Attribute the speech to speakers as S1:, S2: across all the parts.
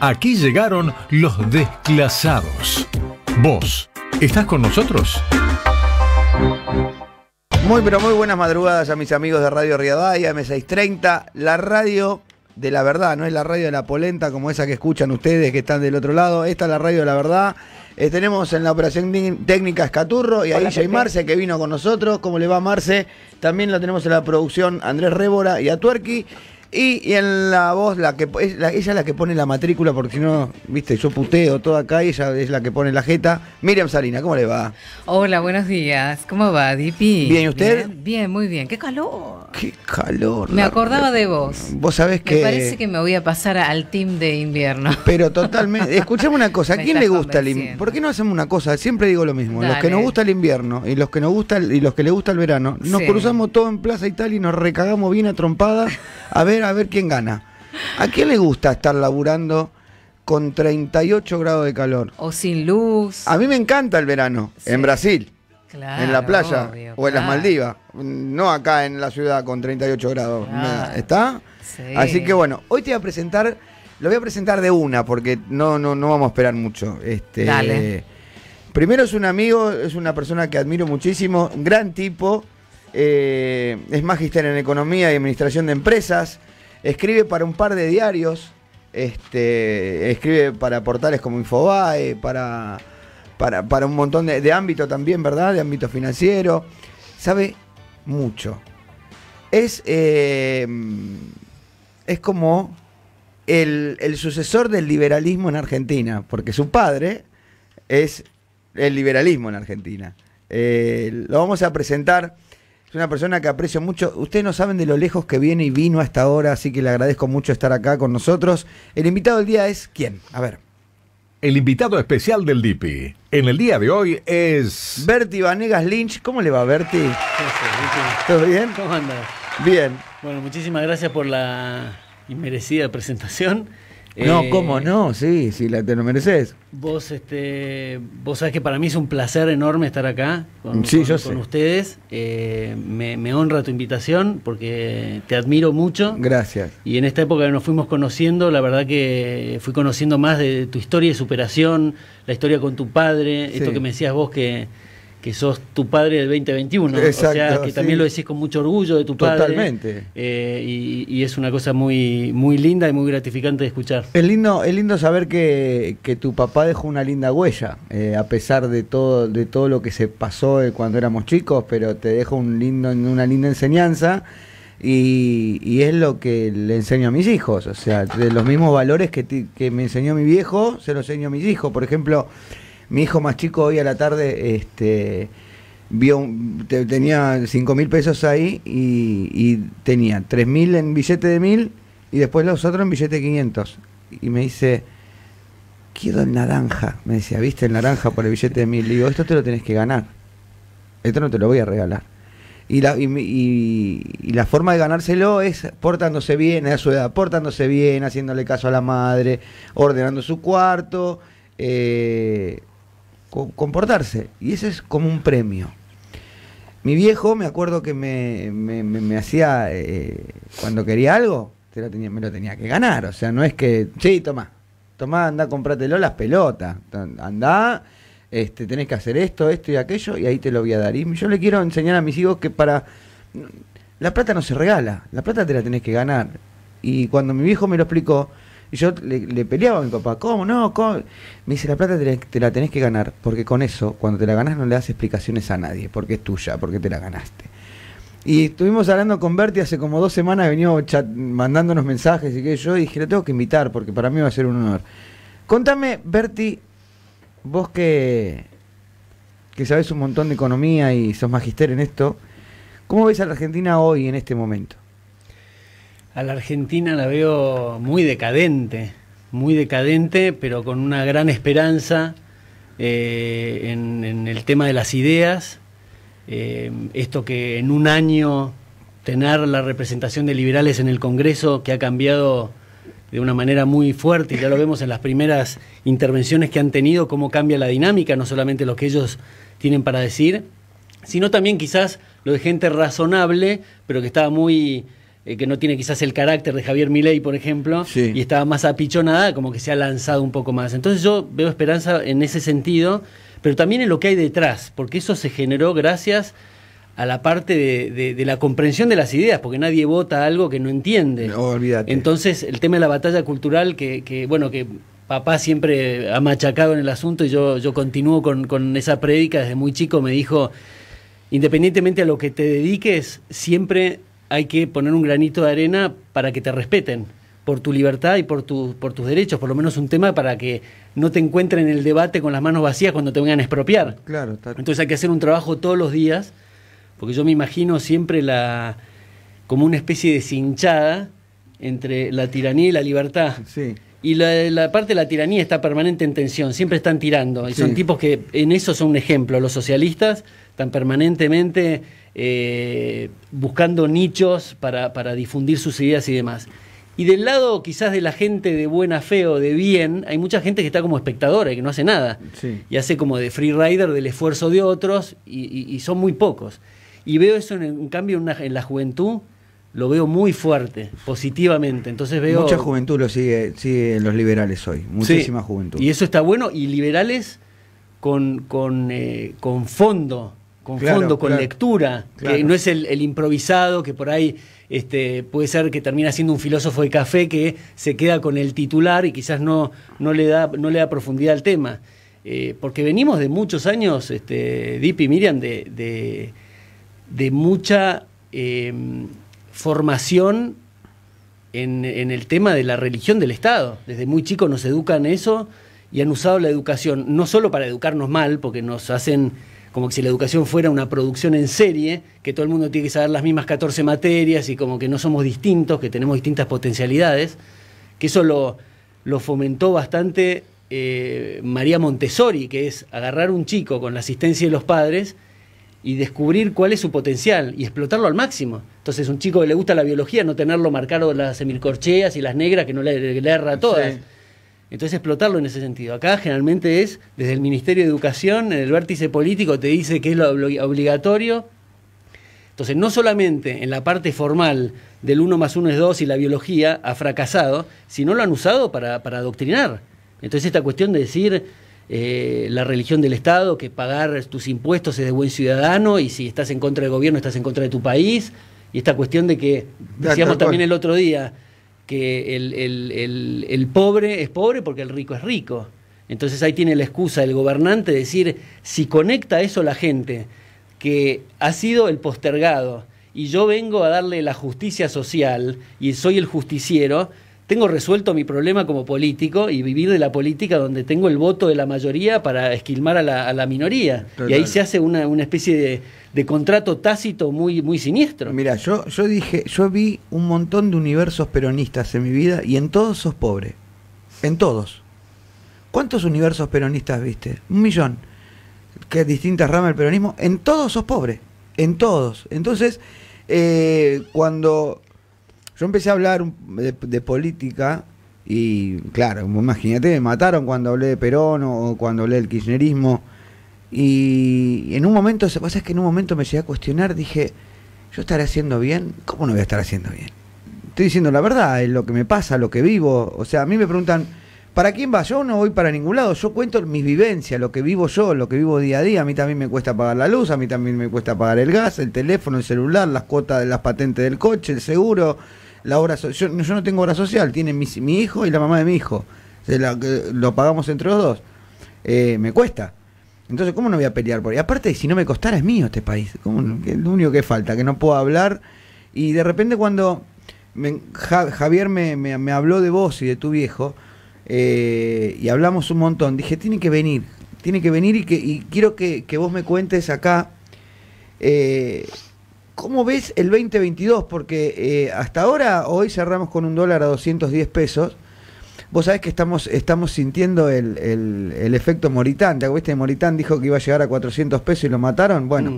S1: Aquí llegaron los desclasados. Vos, ¿estás con nosotros? Muy, pero muy buenas madrugadas a mis amigos de Radio Riadaya M630, la radio de la verdad, no es la radio de la polenta como esa que escuchan ustedes que están del otro lado, esta es la radio de la verdad. Eh, tenemos en la operación técnica Escaturro y ahí hay Marce que vino con nosotros, ¿cómo le va Marce? También la tenemos en la producción Andrés Révora y a Tuerqui. Y, en la voz, la que es ella es la que pone la matrícula, porque si no, viste, yo puteo todo acá y ella es la que pone la jeta. Miriam Salina, ¿cómo le va? Hola, buenos días. ¿Cómo va, Dipi? ¿Bien, usted? Bien, muy bien. ¡Qué
S2: calor!
S1: ¡Qué calor! Me acordaba de vos. Vos sabés que... Me parece que me voy a pasar al team de invierno. Pero totalmente... Escuchame una cosa, ¿a quién le gusta el invierno? ¿Por qué no hacemos una cosa? Siempre digo lo mismo. Los que nos gusta el invierno y los que nos gusta y los que le gusta el verano, nos cruzamos todo en Plaza Italia y nos recagamos bien a trompadas A ver, a ver quién gana. ¿A quién le gusta estar laburando con 38 grados de calor? O sin luz. A mí me encanta el verano, en Brasil. Claro, en la playa o en las Maldivas, no acá en la ciudad con 38 grados. Ah, ¿Está? Sí. Así que bueno, hoy te voy a presentar, lo voy a presentar de una porque no, no, no vamos a esperar mucho. Este, Dale. primero es un amigo, es una persona que admiro muchísimo, gran tipo eh, es magister en Economía y Administración de Empresas, escribe para un par de diarios, este, escribe para portales como Infobae, para, un montón de, de ámbito también, ¿verdad? De ámbito financiero. Sabe mucho. Es, eh, es como el, sucesor del liberalismo en Argentina, porque su padre es el liberalismo en Argentina. Eh, lo vamos a presentar es una persona que aprecio mucho. Ustedes no saben de lo lejos que viene y vino hasta ahora, así que le agradezco mucho estar acá con nosotros. El invitado del día es quién? A ver. El invitado especial del DIPI en el día de hoy es. Berti Vanegas Lynch. ¿Cómo le va, Berti? ¿Todo bien? ¿Cómo andas? Bien.
S2: Bueno, muchísimas gracias por la inmerecida presentación.
S1: Eh, no, cómo no, sí, sí, la, te lo mereces.
S2: Vos, este, vos sabés que para mí es un placer enorme estar acá con, ustedes. Eh, me, honra tu invitación porque te admiro mucho. Gracias. Y en esta época que nos fuimos conociendo, la verdad que fui conociendo más de tu historia de superación, la historia con tu padre, esto que me decías vos que que sos tu padre del 2021. o sea, que también lo decís con mucho orgullo de tu padre. Totalmente. Eh, y, es una cosa muy, muy linda y muy gratificante de escuchar.
S1: Es lindo, es lindo saber que, tu papá dejó una linda huella, eh, a pesar de todo, de todo lo que se pasó eh, cuando éramos chicos, pero te dejó un lindo, una linda enseñanza. Y, es lo que le enseño a mis hijos, o sea, de los mismos valores que, que me enseñó mi viejo, se los enseño a mis hijos. Por ejemplo, mi hijo más chico hoy a la tarde este, tenía 5.000 mil pesos ahí y, tenía 3.000 mil en billete de mil y después los otros en billete de 500. Y me dice, quiero el naranja. Me decía, ¿viste el naranja por el billete de mil? Le digo, esto te lo tenés que ganar. Esto no te lo voy a regalar. Y la, la forma de ganárselo es portándose bien a su edad, portándose bien, haciéndole caso a la madre, ordenando su cuarto, eh, comportarse. Y ese es como un premio. Mi viejo, me acuerdo que me, me, hacía, eh, cuando quería algo, te lo tenía, me lo tenía que ganar. O sea, no es que, sí, toma, toma, anda, compratelo las pelotas. Anda, este, tenés que hacer esto, esto y aquello, y ahí te lo voy a dar. Y yo le quiero enseñar a mis hijos que para... La plata no se regala, la plata te la tenés que ganar. Y cuando mi viejo me lo explicó, y yo le, peleaba a mi papá, ¿cómo no? Me dice, la plata te la, tenés que ganar, porque con eso, cuando te la ganás, no le das explicaciones a nadie, porque es tuya, porque te la ganaste. Y estuvimos hablando con Berti hace como dos semanas, venía mandándonos mensajes y que yo dije, la tengo que invitar, porque para mí va a ser un honor. Contame, Berti, vos que, que sabés un montón de economía y sos magister en esto, ¿cómo ves a la Argentina hoy en este momento?
S2: A la Argentina la veo muy decadente, muy decadente, pero con una gran esperanza eh, en, el tema de las ideas. Eh, esto que en un año tener la representación de liberales en el Congreso que ha cambiado de una manera muy fuerte, y ya lo vemos en las primeras intervenciones que han tenido, cómo cambia la dinámica, no solamente lo que ellos tienen para decir, sino también quizás lo de gente razonable, pero que estaba muy eh, que no tiene quizás el carácter de Javier Milei, por ejemplo, y estaba más apichonada, como que se ha lanzado un poco más. Entonces yo veo esperanza en ese sentido, pero también en lo que hay detrás, porque eso se generó gracias a la parte de, la comprensión de las ideas, porque nadie vota algo que no entiende. No, olvídate. Entonces, el tema de la batalla cultural, que, bueno, que papá siempre ha machacado en el asunto y yo, yo continúo con, con esa prédica desde muy chico, me dijo, independientemente a lo que te dediques, siempre hay que poner un granito de arena para que te respeten por tu libertad y por, tu, por tus derechos, por lo menos un tema para que no te encuentren en el debate con las manos vacías cuando te vengan a expropiar. Claro, Entonces hay que hacer un trabajo todos los días, porque yo me imagino siempre la como una especie de cinchada entre la tiranía y la libertad. Y la, parte de la tiranía está permanente en tensión, siempre están tirando. Y son tipos que en eso son un ejemplo. Los socialistas están permanentemente eh, buscando nichos para, difundir sus ideas y demás. Y del lado quizás de la gente de buena fe o de bien, hay mucha gente que está como espectadora y que no hace nada. Y hace como de free rider del esfuerzo de otros y, son muy pocos. Y veo eso en, cambio en, la juventud, lo veo muy fuerte, positivamente. Entonces veo... Mucha
S1: juventud lo sigue, en los liberales hoy, muchísima juventud. Y
S2: eso está bueno y liberales con, con, eh, con fondo con fondo, con lectura, que no es el, improvisado que por ahí este, puede ser que termina siendo un filósofo de café que se queda con el titular y quizás no, no, le, da, no le da profundidad al tema. Eh, porque venimos de muchos años, este, y Miriam, de, mucha em, formación en, en el tema de la religión del Estado. Desde muy chico nos educan eso y han usado la educación, no solo para educarnos mal, porque nos hacen como que si la educación fuera una producción en serie, que todo el mundo tiene que saber las mismas 14 materias y como que no somos distintos, que tenemos distintas potencialidades, que eso lo, fomentó bastante eh, María Montessori, que es agarrar un chico con la asistencia de los padres y descubrir cuál es su potencial y explotarlo al máximo. Entonces, un chico que le gusta la biología, no tenerlo marcado las semicorcheas y las negras que no le, le a todas. Entonces explotarlo en ese sentido. Acá generalmente es desde el Ministerio de Educación, en el vértice político te dice que es lo obligatorio. Entonces no solamente en la parte formal del 1 más 1 es 2 y la biología ha fracasado, sino lo han usado para, para adoctrinar. Entonces esta cuestión de decir eh, la religión del Estado, que pagar tus impuestos es de buen ciudadano y si estás en contra del gobierno estás en contra de tu país, y esta cuestión de que decíamos también el otro día, que el, pobre es pobre porque el rico es rico. Entonces ahí tiene la excusa el gobernante decir, si conecta eso la gente, que ha sido el postergado, y yo vengo a darle la justicia social y soy el justiciero, tengo resuelto mi problema como político y vivir de la política donde tengo el voto de la mayoría para esquilmar a la,
S1: minoría. Y ahí se hace una, especie de, contrato tácito muy, muy siniestro. Mira, yo, yo dije, yo vi un montón de universos peronistas en mi vida y en todos sos pobre. En todos. ¿Cuántos universos peronistas viste? Un millón. Que distintas ramas del peronismo. En todos sos pobre. En todos. Entonces, eh, cuando yo empecé a hablar de, política y, claro, imagínate, me mataron cuando hablé de Perón o cuando hablé del kirchnerismo. Y en un momento, se pasa es que en un momento me llegué a cuestionar, dije, ¿yo estaré haciendo bien? ¿Cómo no voy a estar haciendo bien? Estoy diciendo la verdad, es lo que me pasa, lo que vivo. O sea, a mí me preguntan, ¿Para quién va? Yo no voy para ningún lado, yo cuento mis vivencias, lo que vivo yo, lo que vivo día a día. A mí también me cuesta pagar la luz, a mí también me cuesta pagar el gas, el teléfono, el celular, las cuotas de las patentes del coche, el seguro, la obra social, yo, no tengo obra social, tiene mi, hijo y la mamá de mi hijo. lo pagamos entre los dos. Eh, me cuesta. Entonces, ¿cómo no voy a pelear por ahí? Aparte, si no me costara, es mío este país. Es lo único que falta, que no puedo hablar. Y de repente, cuando Javier me habló de vos y de tu viejo eh, y hablamos un montón. Dije, tiene que venir, tiene que venir y, quiero que, vos me cuentes acá eh, cómo ves el 2022, porque eh, hasta ahora, hoy cerramos con un dólar a 210 pesos. Vos sabés que estamos, estamos sintiendo el, efecto Moritán. ¿Te acuerdas? Moritán dijo que iba a llegar a 400 pesos y lo mataron. Bueno,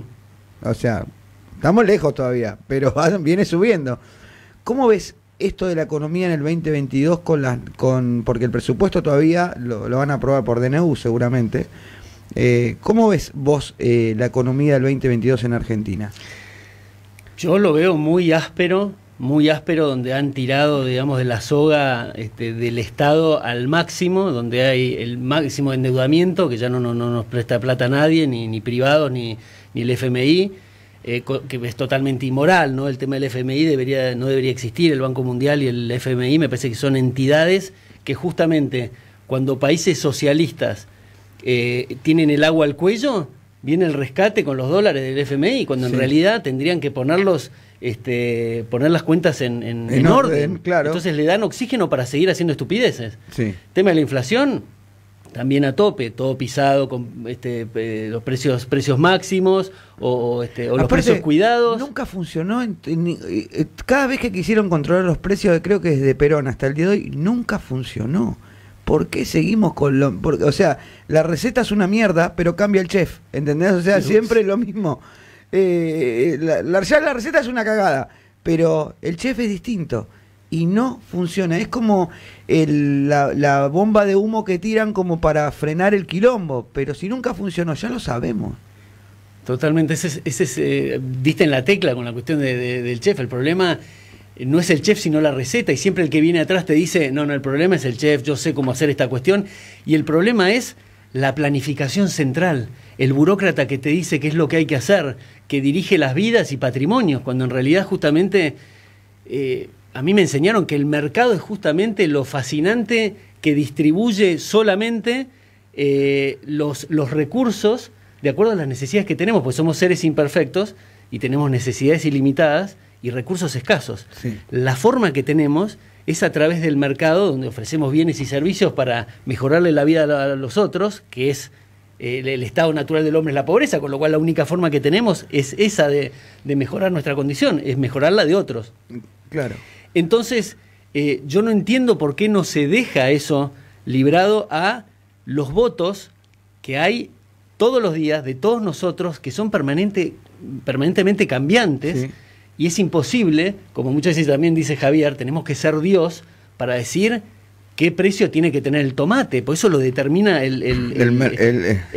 S1: mm. o sea, estamos lejos todavía, pero viene subiendo. ¿Cómo ves esto de la economía en el 2022 con las con porque el presupuesto todavía lo, van a aprobar por DNU seguramente. Eh, ¿Cómo ves vos eh, la economía del 2022 en Argentina?
S2: Yo lo veo muy áspero, muy áspero, donde han tirado, digamos, de la soga este, del Estado al máximo, donde hay el máximo endeudamiento, que ya no, nos presta plata nadie, ni, ni privados, ni, ni el FMI eh, que es totalmente inmoral, ¿no? El tema del FMI debería, no debería existir, el Banco Mundial y el FMI me parece que son entidades que justamente cuando países socialistas eh, tienen el agua al cuello, viene el rescate con los dólares del FMI, cuando en realidad tendrían que ponerlos, este, poner las cuentas en, en, orden. Entonces le dan oxígeno para seguir haciendo estupideces. Tema de la inflación, también a tope, todo pisado con este, eh, los precios precios máximos o, este, los precios
S1: cuidados. Nunca funcionó. Eh, cada vez que quisieron controlar los precios, creo que desde Perón hasta el día de hoy, nunca funcionó. ¿Por qué seguimos con lo.? o sea, la receta es una mierda, pero cambia el chef. ¿Entendés? O sea, siempre lo mismo. Eh, la receta es una cagada, pero el chef es distinto y no funciona. Es como la, bomba de humo que tiran como para frenar el quilombo, pero si nunca funcionó, ya lo sabemos.
S2: Totalmente, ese, eh, en la tecla con la cuestión del chef. El problema eh, no es el chef, sino la receta. Y siempre el que viene atrás te dice, no, no, el problema es el chef, yo sé cómo hacer esta cuestión. Y el problema es la planificación central, el burócrata que te dice qué es lo que hay que hacer, que dirige las vidas y patrimonios, cuando en realidad justamente... Eh, a mí me enseñaron que el mercado es justamente lo fascinante que distribuye solamente eh, los, recursos de acuerdo a las necesidades que tenemos, porque somos seres imperfectos y tenemos necesidades ilimitadas y recursos escasos. La forma que tenemos es a través del mercado, donde ofrecemos bienes y servicios para mejorarle la vida a los otros, que es eh, el, estado natural del hombre es la pobreza, con lo cual la única forma que tenemos es esa de, de mejorar nuestra condición, es mejorar la de otros. Claro. Entonces, eh, yo no entiendo por qué no se deja eso librado a los votos que hay todos los días de todos nosotros, que son permanentemente cambiantes, y es imposible, como muchas veces también dice Javier, tenemos que ser Dios para decir qué precio tiene que tener el tomate, por eso lo determina el, eh,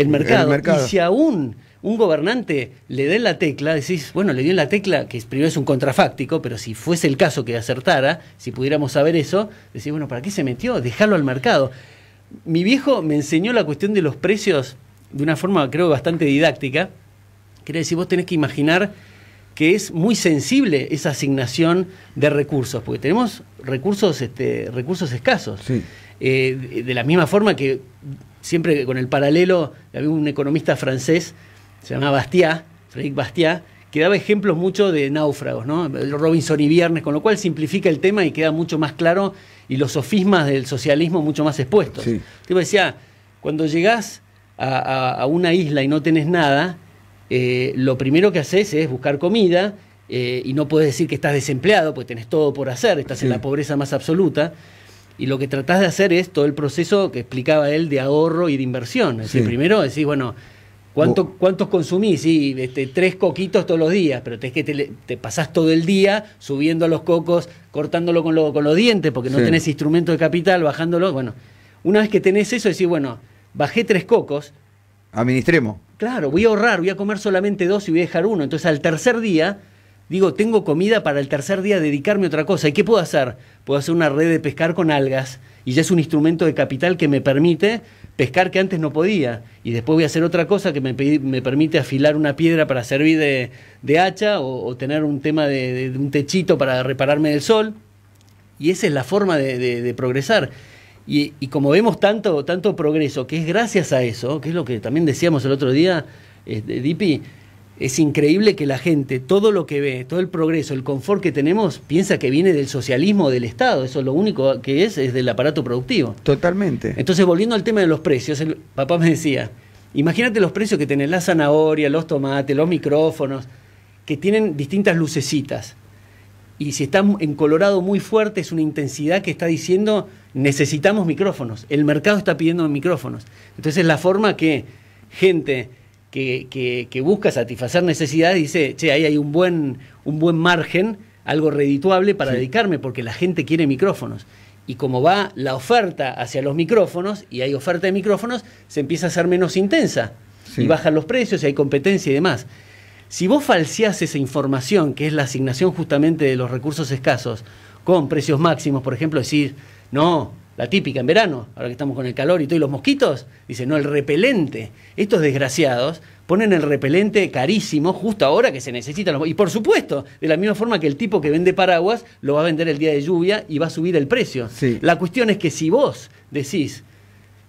S1: mercado. mercado. Y si
S2: aún un gobernante le dé la tecla, decís, bueno, le dio la tecla, que primero es un contrafáctico, pero si fuese el caso que acertara, si pudiéramos saber eso, decís, bueno, ¿para qué se metió? Dejarlo al mercado. Mi viejo me enseñó la cuestión de los precios de una forma, creo, bastante didáctica. Quiere decir, vos tenés que imaginar que es muy sensible esa asignación de recursos, porque tenemos recursos, este, recursos escasos. Eh, de la misma forma que siempre con el paralelo, había un economista francés se llama Bastiat, Frédéric Bastiat, que daba ejemplos mucho de náufragos, ¿no? Robinson y Viernes, con lo cual simplifica el tema y queda mucho más claro y los sofismas del socialismo mucho más expuestos. Sí. Tipo decía, cuando llegás a, una isla y no tenés nada, eh, lo primero que haces es buscar comida eh, y no puedes decir que estás desempleado, pues tenés todo por hacer, estás en la pobreza más absoluta. Y lo que tratás de hacer es todo el proceso que explicaba él de ahorro y de inversión. Es decir, primero decís, bueno, ¿Cuánto, ¿Cuántos consumís? Sí, este, tres coquitos todos los días, pero es que te, pasás todo el día subiendo los cocos, cortándolo con, los dientes, porque no tenés instrumento de capital, bajándolo. Bueno, una vez que tenés eso, decís, bueno, bajé tres cocos. Administremos. Claro, voy a ahorrar, voy a comer solamente dos y voy a dejar uno. Entonces al tercer día, digo, tengo comida para el tercer día dedicarme a otra cosa. ¿Y qué puedo hacer? Puedo hacer una red de pescar con algas y ya es un instrumento de capital que me permite pescar que antes no podía. Y después voy a hacer otra cosa que me, me permite afilar una piedra para servir de, hacha o, tener un tema de, un techito para repararme del sol. Y esa es la forma de, progresar. Y, como vemos tanto, tanto progreso, que es gracias a eso, que es lo que también decíamos el otro día, eh, Dipi, es increíble que la gente, todo lo que ve, todo el progreso, el confort que tenemos, piensa que viene del socialismo del Estado. Eso es lo único que es, es del aparato productivo.
S1: Totalmente.
S2: Entonces, volviendo al tema de los precios, el papá me decía, imagínate los precios que tienen la zanahoria, los tomates, los micrófonos, que tienen distintas lucecitas. Y si están en Colorado muy fuerte, es una intensidad que está diciendo, necesitamos micrófonos. El mercado está pidiendo micrófonos. Entonces, la forma que gente que, busca satisfacer necesidades, dice, che, ahí hay un buen, un buen margen, algo redituable para dedicarme, porque la gente quiere micrófonos. Y como va la oferta hacia los micrófonos, y hay oferta de micrófonos, se empieza a ser menos intensa. Y bajan los precios, y hay competencia y demás. Si vos falseás esa información, que es la asignación justamente de los recursos escasos, con precios máximos, por ejemplo, decir, no, la típica en verano, ahora que estamos con el calor y todo, los mosquitos, dice, no, el repelente. Estos desgraciados ponen el repelente carísimo justo ahora que se necesitan los... Y por supuesto, de la misma forma que el tipo que vende paraguas lo va a vender el día de lluvia y va a subir el precio. La cuestión es que si vos decís,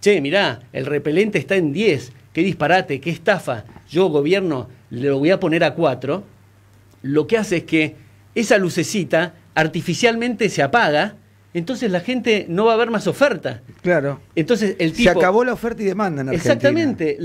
S2: che, mirá, el repelente está en 10, qué disparate, qué estafa, yo gobierno lo voy a poner a 4, lo que hace es que esa lucecita artificialmente se apaga, entonces la gente no va a haber más oferta.
S1: Claro. Entonces el tipo. Se acabó la oferta y demanda en Argentina. Exactamente.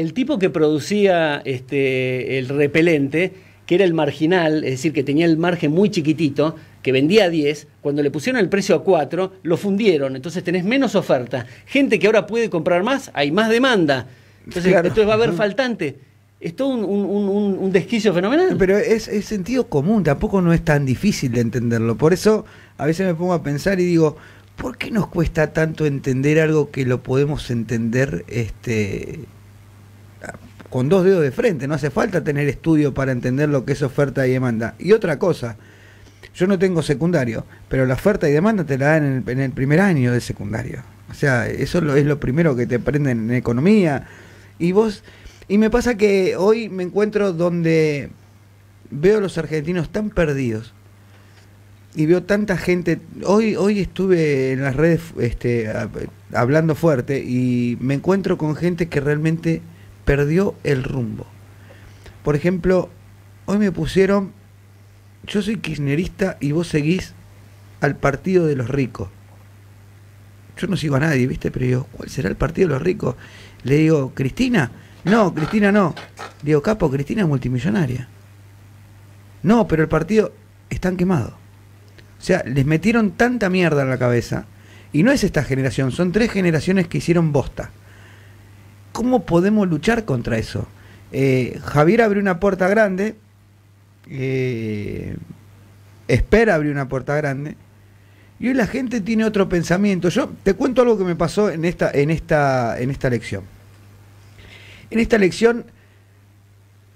S1: el tipo que
S2: producía este, el repelente, que era el marginal, es decir, que tenía el margen muy chiquitito, que vendía a 10, cuando le pusieron el precio a 4, lo fundieron. Entonces tenés menos oferta. Gente que ahora puede comprar más, hay más demanda. Entonces, va a haber faltante.
S1: Es todo un, desquicio fenomenal. Pero es, sentido común, tampoco no es tan difícil de entenderlo. Por eso a veces me pongo a pensar y digo, ¿por qué nos cuesta tanto entender algo que lo podemos entender este, con dos dedos de frente? No hace falta tener estudio para entender lo que es oferta y demanda. Y otra cosa, yo no tengo secundario, pero la oferta y demanda te la dan en el, primer año de secundario. O sea, eso es lo primero que te aprenden en economía. Y vos, y me pasa que hoy me encuentro donde veo a los argentinos tan perdidos y veo tanta gente. Hoy, hoy estuve en las redes este, hablando fuerte y me encuentro con gente que realmente perdió el rumbo. Por ejemplo, hoy me pusieron, yo soy kirchnerista y vos seguís al partido de los ricos. Yo no sigo a nadie, ¿viste? Pero yo, ¿cuál será el partido de los ricos? Le digo, Cristina. No, Cristina no. Le digo, capo, Cristina es multimillonaria. No, pero el partido está quemado. O sea, les metieron tanta mierda en la cabeza. Y no es esta generación, son tres generaciones que hicieron bosta. ¿Cómo podemos luchar contra eso? Eh, Javier abrió una puerta grande. Eh, espera abrir una puerta grande. Y hoy la gente tiene otro pensamiento. Yo te cuento algo que me pasó en esta, en esta, en esta lección. En esta elección,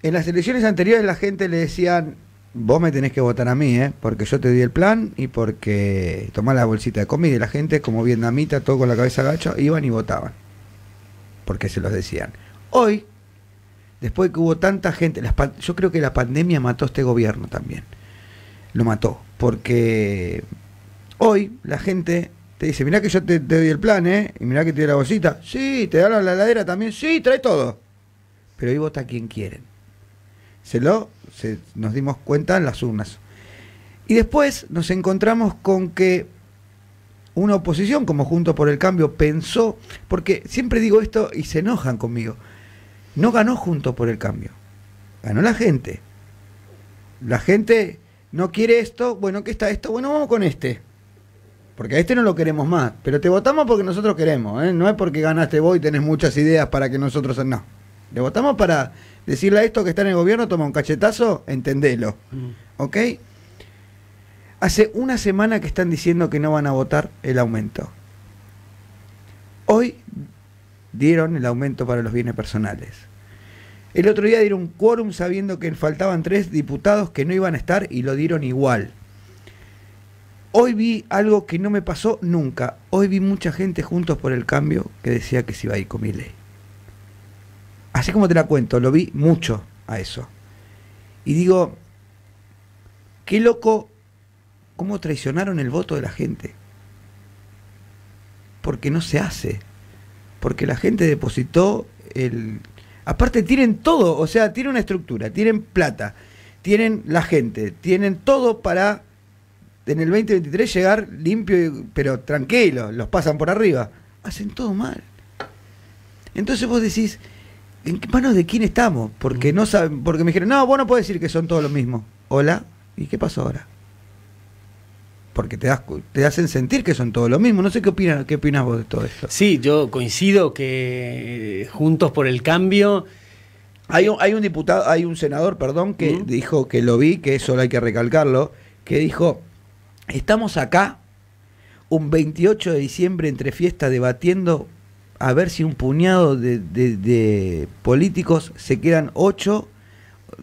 S1: en las elecciones anteriores la gente le decían, vos me tenés que votar a mí, ¿eh? porque yo te di el plan y porque tomás la bolsita de comida y la gente, como vietnamita, todo con la cabeza gacha, iban y votaban. Porque se los decían. Hoy, después que hubo tanta gente, yo creo que la pandemia mató a este gobierno también. Lo mató. Porque hoy la gente te dice, mirá que yo te, di doy el plan, ¿eh? Y mirá que te doy la bolsita. Sí, te dan la heladera también. Sí, trae todo. Pero hoy vota quien quieren se lo, nos dimos cuenta en las urnas. Y después nos encontramos con que una oposición como Junto por el Cambio pensó, porque siempre digo esto y se enojan conmigo, no ganó Junto por el Cambio, ganó la gente. La gente no quiere esto, bueno, ¿qué está esto? Bueno, vamos con este. Porque a este no lo queremos más, pero te votamos porque nosotros queremos, ¿eh? no es porque ganaste vos y tenés muchas ideas para que nosotros... No, le votamos para decirle a esto que está en el gobierno, toma un cachetazo, entendelo. Mm. ¿Ok? Hace una semana que están diciendo que no van a votar el aumento. Hoy dieron el aumento para los bienes personales. El otro día dieron un quórum sabiendo que faltaban tres diputados que no iban a estar y lo dieron igual. Hoy vi algo que no me pasó nunca. Hoy vi mucha gente juntos por el cambio que decía que se iba a ir con mi ley así como te la cuento, lo vi mucho a eso. Y digo, qué loco cómo traicionaron el voto de la gente. Porque no se hace. Porque la gente depositó el... Aparte tienen todo, o sea, tienen una estructura, tienen plata, tienen la gente, tienen todo para en el 2023 llegar limpio, pero tranquilo, los pasan por arriba. Hacen todo mal. Entonces vos decís, ¿en manos de quién estamos? Porque mm. no saben, porque me dijeron, no, vos no podés decir que son todos los mismos. Hola, ¿y qué pasó ahora? Porque te, hacen sentir que son todos los mismos. No sé qué opinas, qué opinas vos de todo esto. Sí, yo coincido que eh, Juntos por el Cambio. Hay un, diputado, hay un senador, perdón, que mm. dijo que lo vi, que eso hay que recalcarlo, que dijo, estamos acá un 28 de diciembre entre fiestas debatiendo a ver si un puñado de, políticos se quedan 8,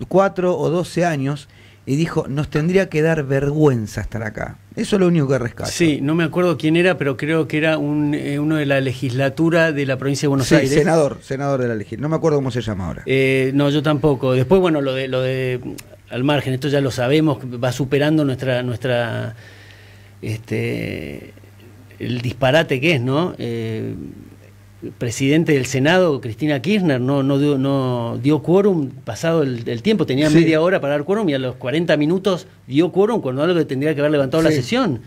S1: 4 o 12 años y dijo, nos tendría que dar vergüenza estar acá. Eso es lo único que rescata.
S2: Sí, no me acuerdo quién era, pero creo que era eh, uno de la legislatura de la provincia de Buenos Aires. senador,
S1: senador de la legislatura. No me acuerdo cómo se llama ahora.
S2: Eh, no, yo tampoco. Después, bueno, lo de, lo de, al margen, esto ya lo sabemos, va superando nuestra, nuestra, este, el disparate que es, ¿no? Eh, presidente del Senado, Cristina Kirchner, no, no, dio, no dio quórum pasado el, tiempo, tenía media hora para dar quórum y a los 40 minutos dio quórum cuando algo tendría que haber levantado la sesión.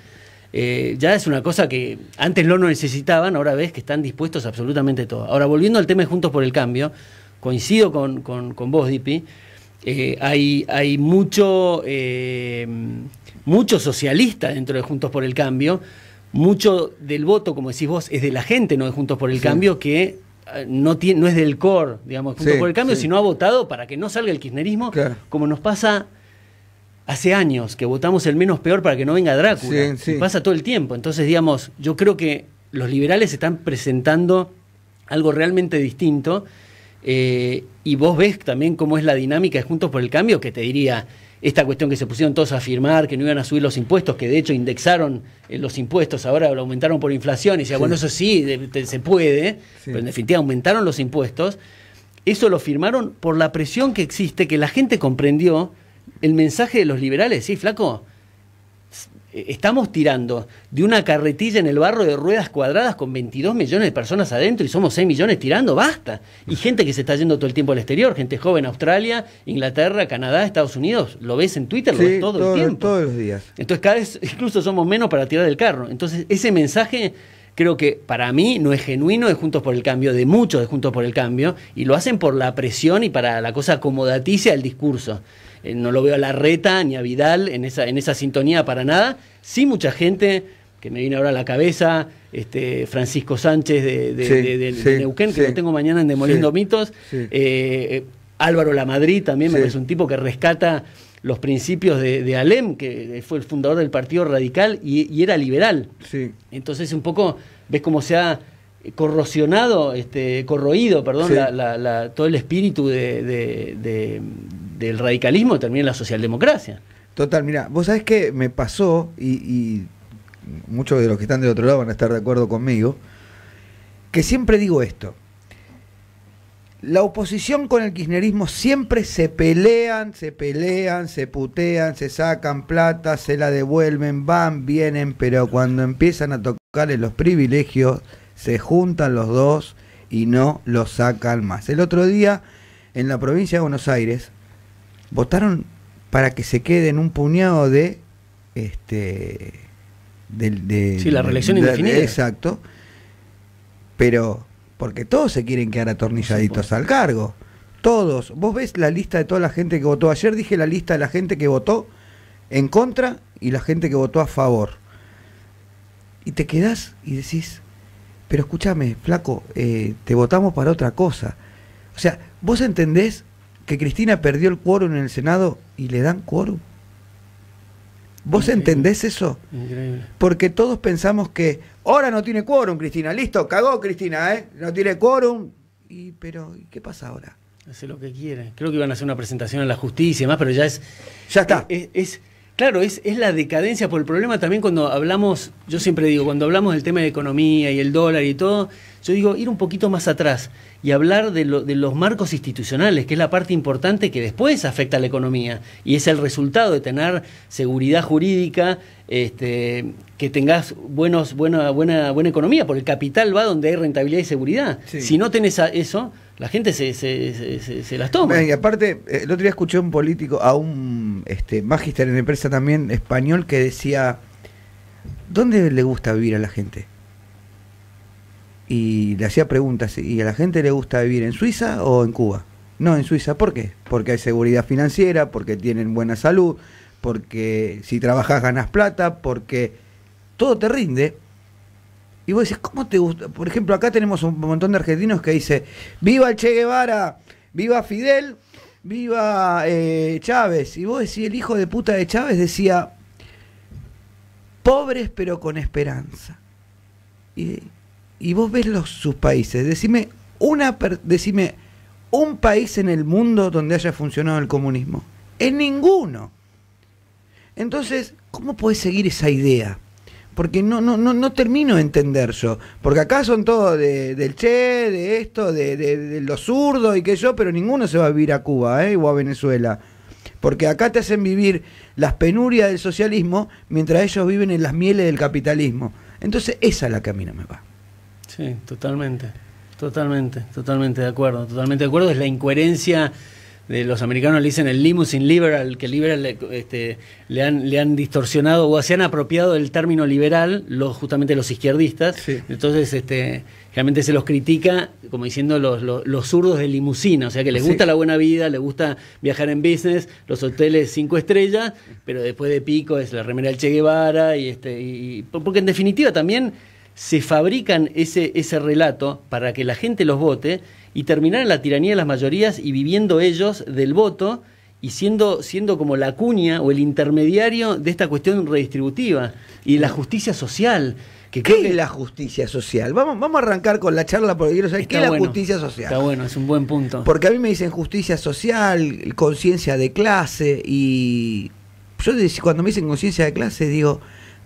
S2: Eh, ya es una cosa que antes no lo necesitaban, ahora ves que están dispuestos absolutamente todo. Ahora, volviendo al tema de Juntos por el Cambio, coincido con, vos, Dipi, eh, hay, hay mucho, eh, mucho socialista dentro de Juntos por el Cambio, mucho del voto, como decís vos, es de la gente, no de Juntos por el Cambio, que eh, no, es del core, digamos, Juntos por el Cambio, sino ha votado para que no salga el kirchnerismo, como nos pasa hace años, que votamos el menos peor para que no venga Drácula. pasa todo el tiempo. Entonces, digamos, yo creo que los liberales están presentando algo realmente distinto. Eh, y vos ves también cómo es la dinámica de Juntos por el Cambio, que te diría, esta cuestión que se pusieron todos a firmar, que no iban a subir los impuestos, que de hecho indexaron eh, los impuestos, ahora lo aumentaron por inflación, y decía, bueno, eso sí, se puede, pero en definitiva aumentaron los impuestos, eso lo firmaron por la presión que existe, que la gente comprendió el mensaje de los liberales, sí, flaco, eh, estamos tirando de una carretilla en el barro de ruedas cuadradas con 22 millones de personas adentro y somos 6 millones tirando, basta. Y gente que se está yendo todo el tiempo al exterior, gente joven, Australia, Inglaterra, Canadá, Estados Unidos, lo ves en Twitter, lo ves todo, el tiempo. Todos los días. Entonces cada vez incluso somos menos para tirar del carro. Entonces ese mensaje creo que para mí no es genuino de Juntos por el Cambio, de muchos de Juntos por el Cambio, y lo hacen por la presión y para la cosa acomodaticia del discurso. Eh, no lo veo a la reta ni a Vidal en esa, en esa sintonía para nada. Sí, mucha gente que me viene ahora a la cabeza, este, Francisco Sánchez de, Neuquén, que tengo mañana en Demoliendo Mitos, eh, Álvaro Lamadrid también es un tipo que rescata los principios de, Alem, que fue el fundador del Partido Radical y, era liberal. Entonces un poco ves cómo se ha corrosionado, este, corroído, perdón, todo el espíritu de, del radicalismo termina en la socialdemocracia.
S1: Total, mira, vos sabés que me pasó, y, y, muchos de los que están del otro lado van a estar de acuerdo conmigo, que siempre digo esto. La oposición con el kirchnerismo siempre se pelean, se pelean, se putean, se sacan plata, se la devuelven, van, vienen, pero cuando empiezan a tocarles los privilegios, se juntan los dos y no los sacan más. El otro día, en la provincia de Buenos Aires, votaron para que se quede en un puñado de este de, de sí, la reelección indefinida. exacto. Pero porque todos se quieren quedar atornilladitos al cargo. Todos. Vos ves la lista de toda la gente que votó. Ayer dije la lista de la gente que votó en contra y la gente que votó a favor. Y te quedás y decís, pero escúchame, flaco, eh, te votamos para otra cosa. O sea, vos entendés que Cristina perdió el quórum en el Senado y le dan quórum. ¿Vos entendés eso? Increíble. Porque todos pensamos que ahora no tiene quórum, Cristina. Listo, cagó Cristina, ¿eh? No tiene quórum. Y, pero, ¿qué pasa ahora? Hace lo que quiere.
S2: Creo que iban a hacer una presentación en la justicia y demás, pero ya es. Ya está. Eh, eh, es, Claro, es, es, la decadencia por el problema también cuando hablamos, yo siempre digo, cuando hablamos del tema de economía y el dólar y todo, yo digo, ir un poquito más atrás y hablar de, los marcos institucionales, que es la parte importante que después afecta a la economía y es el resultado de tener seguridad jurídica, este, que tengas buenos, buena, buena, buena economía, porque el capital va donde hay rentabilidad y seguridad. Si no tenés eso, la gente se, se, las
S1: toma. Y aparte, eh, el otro día escuché a un político, a un este, magister en empresa también español, que decía, ¿dónde le gusta vivir a la gente? y le hacía preguntas, ¿y a la gente le gusta vivir en Suiza o en Cuba? No, en Suiza, ¿por qué? Porque hay seguridad financiera, porque tienen buena salud, porque si trabajas ganas plata, porque todo te rinde. Y vos decís, ¿cómo te gusta? Por ejemplo, acá tenemos un montón de argentinos que dice, viva Che Guevara, viva Fidel, viva eh, Chávez. Y vos decís, el hijo de puta de Chávez decía, pobres pero con esperanza. Y y vos ves los, sus países, decime, una, decime un país en el mundo donde haya funcionado el comunismo. En ninguno. Entonces, ¿cómo puedes seguir esa idea? Porque no, no, no, termino de entender yo. Porque acá son todos del Che, de esto, de, los zurdos y que yo, pero ninguno se va a vivir a Cuba ¿eh? o a Venezuela. Porque acá te hacen vivir las penurias del socialismo mientras ellos viven en las mieles del capitalismo. Entonces, esa es la que a mí no me va.
S2: Sí, totalmente, totalmente, totalmente de acuerdo, totalmente de acuerdo. Es la incoherencia de los americanos le dicen el limousine liberal, que liberal este, le, han, le han distorsionado o se han apropiado del término liberal los, justamente los izquierdistas. Entonces, este, realmente se los critica como diciendo los, los, zurdos de limusina, o sea que les gusta la buena vida, les gusta viajar en business, los hoteles cinco estrellas, pero después de pico es la remera del Che Guevara y este y porque en definitiva también se fabrican ese, ese relato para que la gente los vote y terminar en la tiranía de las mayorías y viviendo ellos del voto y siendo, siendo como la cuña o el intermediario de esta
S1: cuestión redistributiva y la justicia social. ¿Qué es la justicia social? Vamos, vamos a arrancar con la charla porque quiero saber qué es la justicia social. Está bueno, es un buen punto. Porque a mí me dicen justicia social, conciencia de clase y yo cuando me dicen conciencia de clase digo,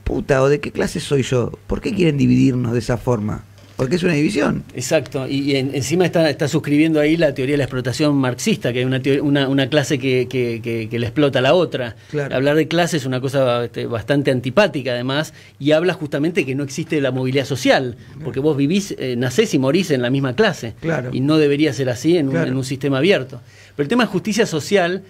S1: puta, o de qué clase soy yo. ¿Por qué quieren dividirnos de esa forma? Porque es una división.
S2: Exacto, y, encima está, suscribiendo ahí la teoría de la explotación marxista, que hay una, clase que, le explota a la otra. Hablar de clase es una cosa este, bastante antipática además, y habla justamente que no existe la movilidad social, porque vos vivís, eh, nacés y morís en la misma clase, claro. y no debería ser así en un sistema abierto. Pero el tema de justicia social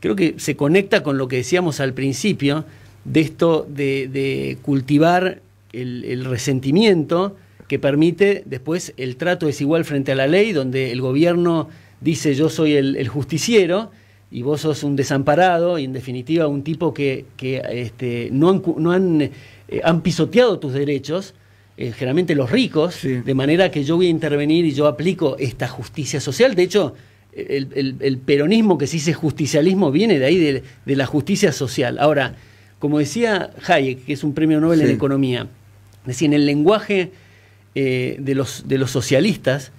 S2: creo que se conecta con lo que decíamos al principio, de esto de, cultivar el, resentimiento que permite después el trato desigual frente a la ley, donde el gobierno dice yo soy el, justiciero y vos sos un desamparado y en definitiva un tipo que, este, no, eh, han, pisoteado tus derechos, eh, generalmente los ricos, de manera que yo voy a intervenir y yo aplico esta justicia social. De hecho, el, peronismo que se dice justicialismo viene de ahí, de la justicia social. Ahora, como decía Hayek, que es un premio Nobel de en economía, decía, en el lenguaje eh, de, los, socialistas,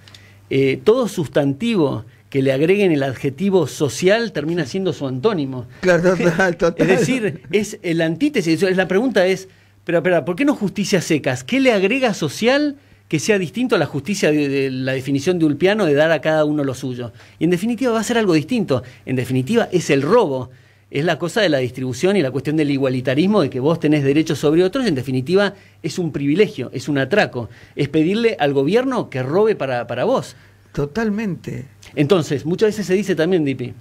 S2: eh, todo sustantivo que le agreguen el adjetivo social termina siendo su antónimo.
S1: Es
S2: decir, es el antítesis. La pregunta es, pero, ¿por qué no justicia secas? ¿Qué le agrega social que sea distinto a la justicia de, la definición de Ulpiano de dar a cada uno lo suyo? Y en definitiva va a ser algo distinto. En definitiva es el robo es la cosa de la distribución y la cuestión del igualitarismo, de que vos tenés derechos sobre otros, en definitiva es un privilegio, es un atraco, es pedirle al gobierno que robe para, vos. Totalmente. Entonces, muchas veces se dice también, Dipi,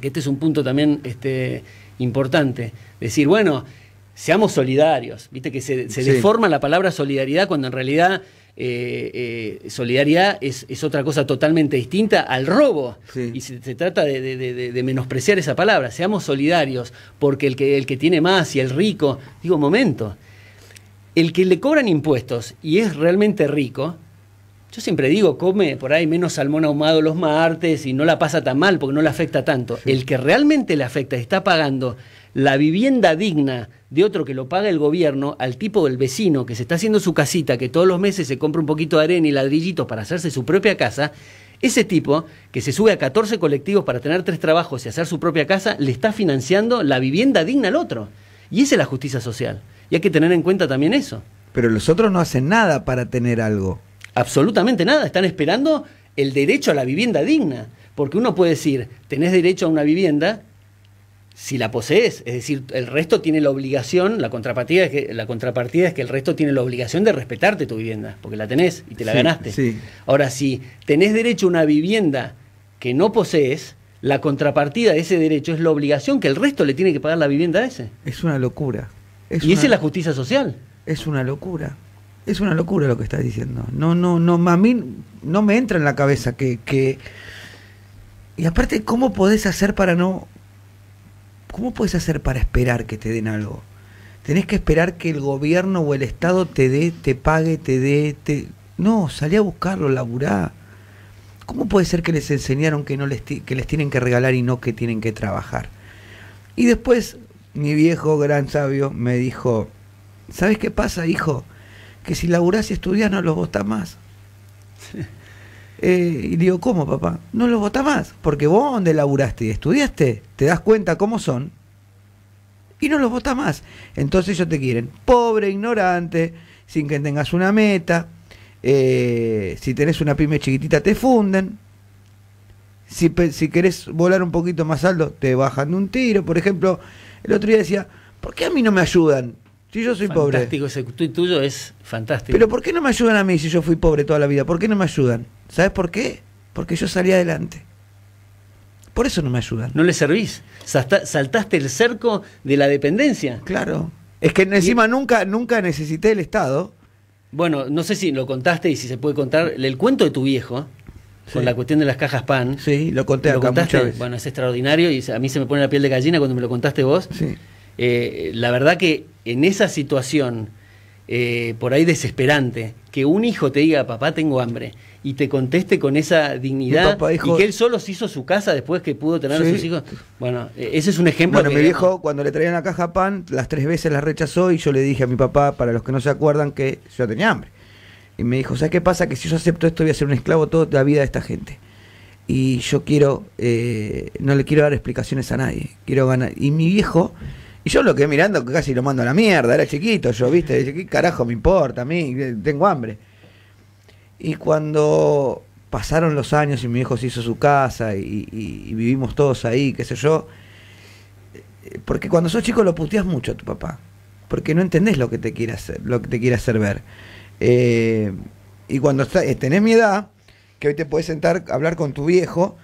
S2: que este es un punto también este, importante, decir, bueno, seamos solidarios, viste que se, deforma la palabra solidaridad cuando en realidad eh, eh, solidaridad es, otra cosa totalmente distinta al robo. Y se, trata de, menospreciar esa palabra. Seamos solidarios, porque el que, el que tiene más y el rico, digo, momento, el que le cobran impuestos y es realmente rico, yo siempre digo, come por ahí menos salmón ahumado los martes y no la pasa tan mal porque no le afecta tanto. El que realmente le afecta está pagando la vivienda digna de otro que lo paga el gobierno al tipo del vecino que se está haciendo su casita, que todos los meses se compra un poquito de arena y ladrillitos para hacerse su propia casa, ese tipo que se sube a 14 colectivos para tener tres trabajos y hacer su propia casa, le está financiando la vivienda digna al otro. Y esa es la justicia social. Y hay que tener en cuenta también eso.
S1: Pero los otros no hacen nada para tener algo.
S2: Absolutamente nada. Están esperando el derecho a la vivienda digna. Porque uno puede decir, tenés derecho a una vivienda si la posees. Es decir, el resto tiene la obligación, la contrapartida es que, la contrapartida es que el resto tiene la obligación de respetarte tu vivienda, porque la tenés y te la ganaste. Ahora, si tenés derecho a una vivienda que no posees, la contrapartida de ese derecho es la obligación que el resto le tiene que pagar la vivienda a ese.
S1: Es una locura. y esa es la justicia social. Es una locura. Es una locura lo que estás diciendo. No, no, no, a mí no me entra en la cabeza que, que... Y aparte, ¿cómo podés hacer para no ¿Cómo puedes hacer para esperar que te den algo? Tenés que esperar que el gobierno o el Estado te dé, te pague, te dé, te... No, salí a buscarlo, laburá. ¿Cómo puede ser que les enseñaron que, no les, que les tienen que regalar y no que tienen que trabajar? Y después mi viejo, gran sabio, me dijo, ¿sabes qué pasa, hijo? Que si laburás y estudiás no los gusta más. Eh, y digo, ¿cómo, papá? No los vota más, porque vos donde laburaste y estudiaste, te das cuenta cómo son y no los vota más. Entonces ellos te quieren pobre, ignorante, sin que tengas una meta. Eh, si tenés una pyme chiquitita, te funden. Si, si querés volar un poquito más alto, te bajan de un tiro. Por ejemplo, el otro día decía, ¿por qué a mí no me ayudan? Si yo soy pobre. Fantástico,
S2: ese tuyo es fantástico. Pero
S1: ¿por qué no me ayudan a mí si yo fui pobre toda la vida? ¿Por qué no me ayudan? ¿Sabes por qué? Porque yo salí adelante. Por eso no me ayudan. No
S2: le servís. Saltaste el cerco de la dependencia. Claro.
S1: Es que encima nunca, nunca necesité el Estado.
S2: Bueno, no sé si lo contaste y si se puede contar el cuento de tu viejo. Con la cuestión de las cajas pan. Sí, lo conté contaste? Bueno, es extraordinario y a mí se me pone la piel de gallina cuando me lo contaste vos. Sí. Eh, la verdad que en esa situación eh, por ahí desesperante, que un hijo te diga, papá, tengo hambre, y te conteste con esa dignidad, y que él solo se hizo su casa después que pudo tener a sus hijos. Bueno, e-, ese es un ejemplo. Bueno, mi viejo,
S1: cuando le traían la caja pan, las tres veces la rechazó, y yo le dije a mi papá, para los que no se acuerdan, que yo tenía hambre. Y me dijo, ¿sabes qué pasa? Que si yo acepto esto, voy a ser un esclavo toda la vida de esta gente. Y yo quiero, eh, no le quiero dar explicaciones a nadie, quiero ganar. Y mi viejo y yo lo quedé mirando que casi lo mando a la mierda, era chiquito, yo, viste, dije, ¿qué carajo me importa a mí? Tengo hambre. Y cuando pasaron los años y mi hijo se hizo su casa y, vivimos todos ahí, qué sé yo, eh, porque cuando sos chico lo puteas mucho a tu papá, porque no entendés lo que te quiere hacer, lo que te quiere hacer ver. Eh, y cuando eh, tenés mi edad, que hoy te podés sentar a hablar con tu viejo,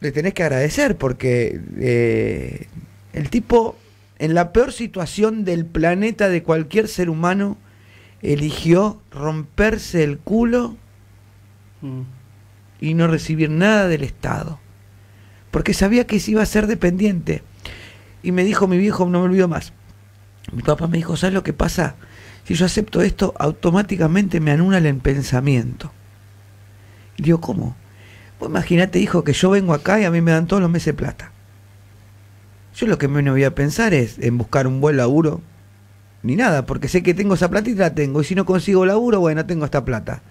S1: le tenés que agradecer porque el tipo en la peor situación del planeta de cualquier ser humano, eligió romperse el culo mm. y no recibir nada del Estado. Porque sabía que se iba a ser dependiente. Y me dijo mi viejo, no me olvido más. Mi papá me dijo, ¿sabes lo que pasa? Si yo acepto esto, automáticamente me anulan el pensamiento. Y digo, ¿cómo? vos imagínate, hijo, que yo vengo acá y a mí me dan todos los meses plata. Yo lo que me voy a pensar es en buscar un buen laburo, ni nada, porque sé que tengo esa plata y la tengo. Y si no consigo laburo, bueno, tengo esta plata.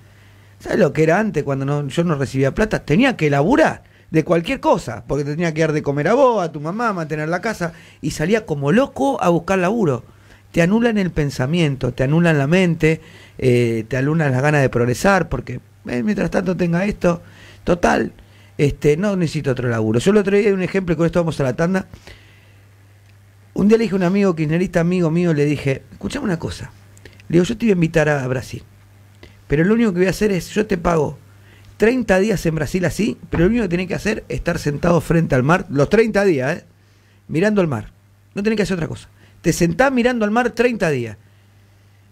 S1: ¿Sabes lo que era antes cuando yo no recibía plata? Tenía que laburar de cualquier cosa, porque tenía que dar de comer a vos, a tu mamá, mantener la casa, y salía como loco a buscar laburo. Te anulan el pensamiento, te anulan la mente, eh, te anulan las ganas de progresar, porque eh, mientras tanto tenga esto, total, este, no necesito otro laburo. Yo el otro un ejemplo, y con esto vamos a la tanda, un día le dije a un amigo kirchnerista, amigo mío, le dije, escuchame una cosa. Le digo, yo te voy a invitar a Brasil. Pero lo único que voy a hacer es, yo te pago 30 días en Brasil así, pero lo único que tenés que hacer es estar sentado frente al mar, los 30 días, ¿eh? mirando al mar. No tenés que hacer otra cosa. Te sentás mirando al mar 30 días.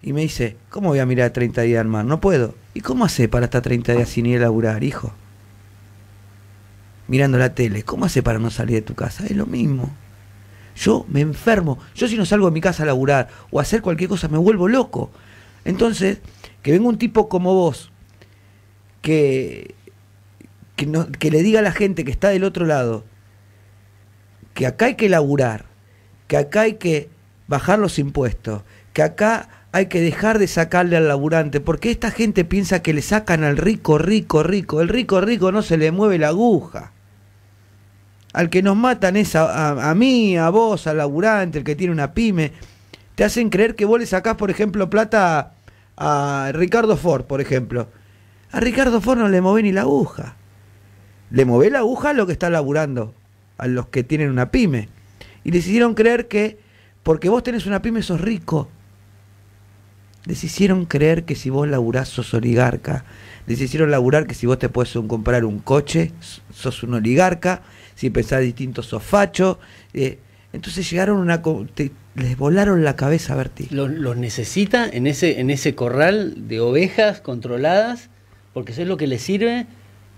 S1: Y me dice, ¿cómo voy a mirar 30 días al mar? No puedo. ¿Y cómo hace para estar 30 días sin ir a laburar, hijo? Mirando la tele, ¿cómo hace para no salir de tu casa? Es lo mismo. Yo me enfermo. Yo si no salgo de mi casa a laburar o hacer cualquier cosa, me vuelvo loco. Entonces, que venga un tipo como vos, que, que, no, que le diga a la gente que está del otro lado, que acá hay que laburar, que acá hay que bajar los impuestos, que acá hay que dejar de sacarle al laburante, porque esta gente piensa que le sacan al rico, rico, rico. El rico, rico no se le mueve la aguja. Al que nos matan es a, mí, a vos, al laburante, el que tiene una pyme. Te hacen creer que vos le sacás, por ejemplo, plata a, Ricardo Ford, por ejemplo. A Ricardo Ford no le mueve ni la aguja. Le mueve la aguja a lo que está laburando, a los que tienen una pyme. Y les hicieron creer que porque vos tenés una pyme sos rico. Les hicieron creer que si vos laburás sos oligarca. Les hicieron laburar que si vos te puedes comprar un coche sos un oligarca si pensás distinto distintos eh, entonces llegaron una les volaron la cabeza a Berti. Los,
S2: necesita en ese, en ese corral de ovejas controladas, porque eso es lo que les sirve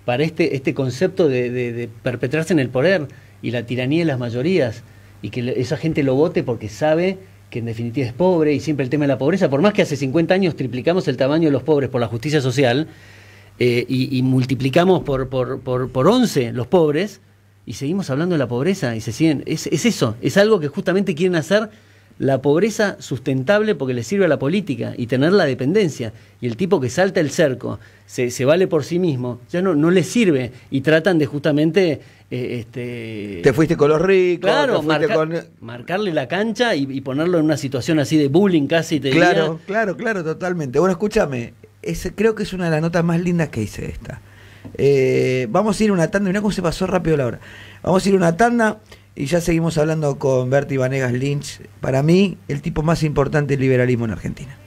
S2: para este, este concepto de, perpetrarse en el poder y la tiranía de las mayorías. Y que esa gente lo vote porque sabe que en definitiva es pobre y siempre el tema de la pobreza, por más que hace 50 años triplicamos el tamaño de los pobres por la justicia social eh, y, multiplicamos por, por, por 11 los pobres, y seguimos hablando de la pobreza y se siguen. Es, es, eso, es algo que justamente quieren hacer la pobreza sustentable porque le sirve a la política y tener la dependencia. Y el tipo que salta el cerco, se, se vale por sí mismo, ya no, no le sirve y tratan de justamente. Eh, este, te fuiste con los ricos, claro, marcarle la cancha y, ponerlo en una situación así de bullying casi. Te claro,
S1: claro, claro, totalmente. Bueno, escúchame, ese creo que es una de las notas más lindas que hice esta. Eh, vamos a ir una tanda, mirá cómo se pasó rápido la hora. Vamos a ir una tanda y ya seguimos hablando con Berti Vanegas Lynch. Para mí, el tipo más importante del liberalismo en Argentina.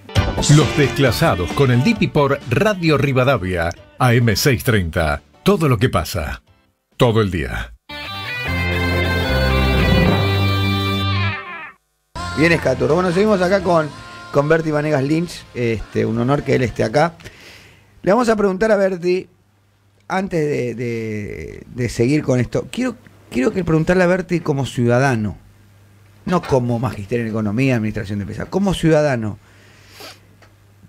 S2: Los desclasados con el DIPI por Radio Rivadavia, AM630. Todo lo que pasa, todo el día.
S1: Bien, Escaturo. Bueno, seguimos acá con, con Berti Vanegas Lynch. Este, un honor que él esté acá. Le vamos a preguntar a Berti antes de, seguir con esto, quiero, quiero que preguntarle a Berti como ciudadano, no como magisterio en economía, administración de empresas, como ciudadano.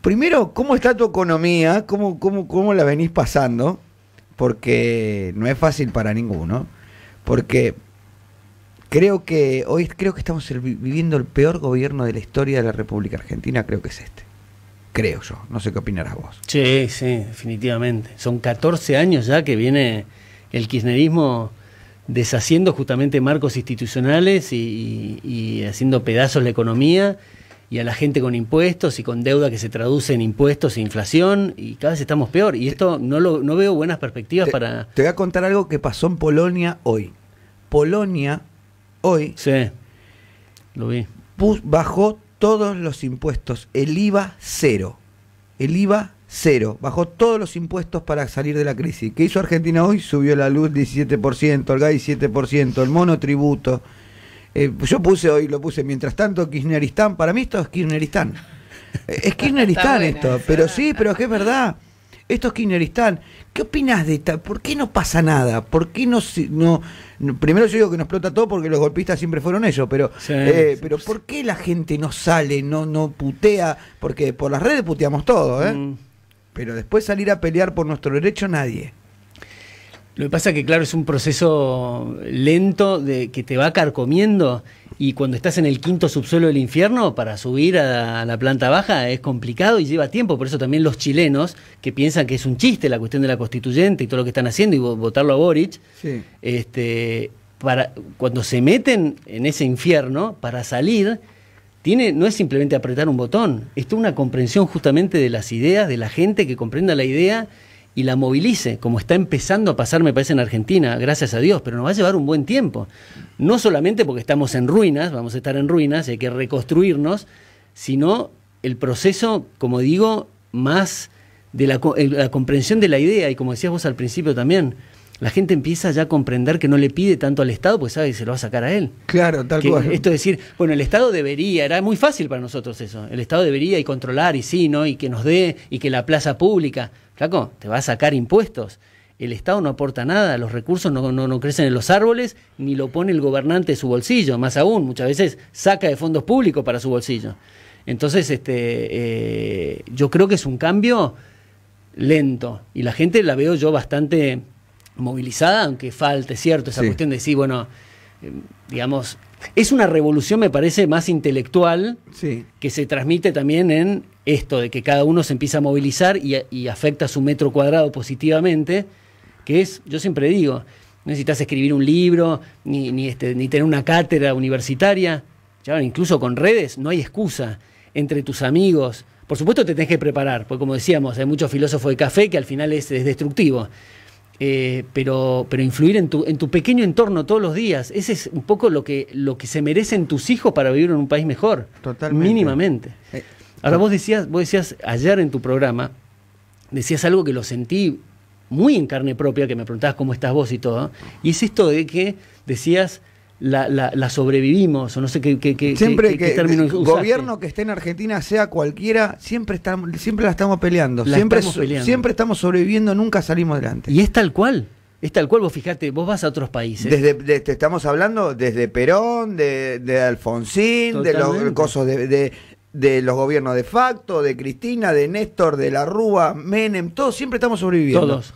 S1: Primero, ¿cómo está tu economía? ¿Cómo, cómo, cómo la venís pasando? Porque no es fácil para ninguno. Porque creo que hoy creo que estamos viviendo el peor gobierno de la historia de la República Argentina, creo que es este creo yo. No sé qué opinarás vos. Sí,
S2: sí, definitivamente. Son 14 años ya que viene el kirchnerismo deshaciendo justamente marcos institucionales y, haciendo pedazos la economía y a la gente con impuestos y con deuda que se traduce en impuestos e inflación y cada vez estamos peor. Y esto no, lo, no veo buenas perspectivas para... Te voy a contar algo que pasó en Polonia
S1: hoy. Polonia hoy... Sí, lo vi. bajó todos los impuestos, el IVA cero, el IVA cero, bajó todos los impuestos para salir de la crisis. ¿Qué hizo Argentina hoy? Subió la luz 17%, el gas 17%, el monotributo. Eh, yo puse hoy, lo puse, mientras tanto, Kirchneristán, para mí esto es Kirchneristán. Es Kirchneristán esto, pero sí, pero es que es verdad estos kineristán, ¿Qué opinas de esta? ¿Por qué no pasa nada? ¿Por qué no, no, primero yo digo que nos explota todo porque los golpistas siempre fueron ellos, pero eh, pero ¿por qué la gente no sale, no no putea? Porque por las redes puteamos todo, ¿eh? Mm. Pero después salir a pelear por nuestro derecho nadie. Lo que pasa que claro es un proceso
S2: lento de que te va carcomiendo y cuando estás en el quinto subsuelo del infierno, para subir a la planta baja es complicado y lleva tiempo. Por eso también los chilenos, que piensan que es un chiste la cuestión de la constituyente y todo lo que están haciendo y votarlo a Boric, este, para, cuando se meten en ese infierno, para salir, tiene, no es simplemente apretar un botón, es una comprensión justamente de las ideas, de la gente que comprenda la idea y la movilice, como está empezando a pasar, me parece, en Argentina, gracias a Dios, pero nos va a llevar un buen tiempo. No solamente porque estamos en ruinas, vamos a estar en ruinas, hay que reconstruirnos, sino el proceso, como digo, más de la, la comprensión de la idea, y como decías vos al principio también, la gente empieza ya a comprender que no le pide tanto al Estado, pues sabe que se lo va a sacar a él. Claro, tal cual. Esto es decir, bueno, el Estado debería, era muy fácil para nosotros eso. El Estado debería y controlar y sí, ¿no? Y que nos dé y que la plaza pública. Flaco, te va a sacar impuestos. El Estado no aporta nada, los recursos no, no, crecen en los árboles, ni lo pone el gobernante de su bolsillo. Más aún, muchas veces saca de fondos públicos para su bolsillo. Entonces, este, eh, yo creo que es un cambio lento. Y la gente la veo yo bastante movilizada, aunque falte, ¿cierto? Esa cuestión de decir, bueno, eh, digamos, es una revolución, me parece, más intelectual que se transmite también en esto de que cada uno se empieza a movilizar y, afecta a su metro cuadrado positivamente, que es, yo siempre digo, no necesitas escribir un libro, ni, este, ni tener una cátedra universitaria, ya, incluso con redes, no hay excusa entre tus amigos. Por supuesto te tenés que preparar, porque como decíamos, hay muchos filósofos de café que al final es destructivo eh, pero, pero influir en tu, en tu pequeño entorno todos los días. Ese es un poco lo que, lo que se merecen tus hijos para vivir en un país mejor. Totalmente. Mínimamente. Eh, Ahora vos decías, vos decías ayer en tu programa, decías algo que lo sentí muy en carne propia, que me preguntabas cómo estás vos y todo, y es esto de que decías, la, la, sobrevivimos, o no sé qué, qué, qué siempre que, el gobierno
S1: que esté en Argentina, sea cualquiera, siempre, estamos, siempre la estamos peleando. siempre, estamos Siempre estamos sobreviviendo, nunca salimos adelante. Y es tal cual. Es tal cual, vos
S2: fijate, vos vas a otros
S1: países. Desde, estamos hablando desde Perón, de, Alfonsín, de los de, de, de, los gobiernos de facto, de Cristina, de Néstor, de la Rúa, Menem, todos siempre estamos sobreviviendo. Todos.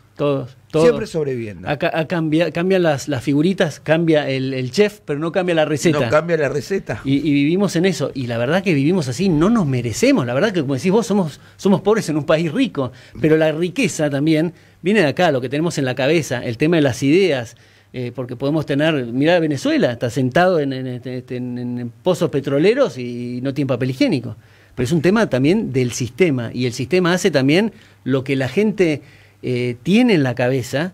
S1: Siempre sobreviviendo.
S2: cambia, cambian las, figuritas, cambia el, chef, pero no cambia la receta. No cambia la receta. Y, vivimos en eso. Y la verdad que vivimos así, no nos merecemos. La verdad que, como decís vos, somos, somos pobres en un país rico. Pero la riqueza también viene de acá, lo que tenemos en la cabeza, el tema de las ideas. Eh, porque podemos tener, mira Venezuela, está sentado este, este, en pozos petroleros y no tiene papel higiénico pero es un tema también del sistema y el sistema hace también lo que la gente eh, Tienen la cabeza,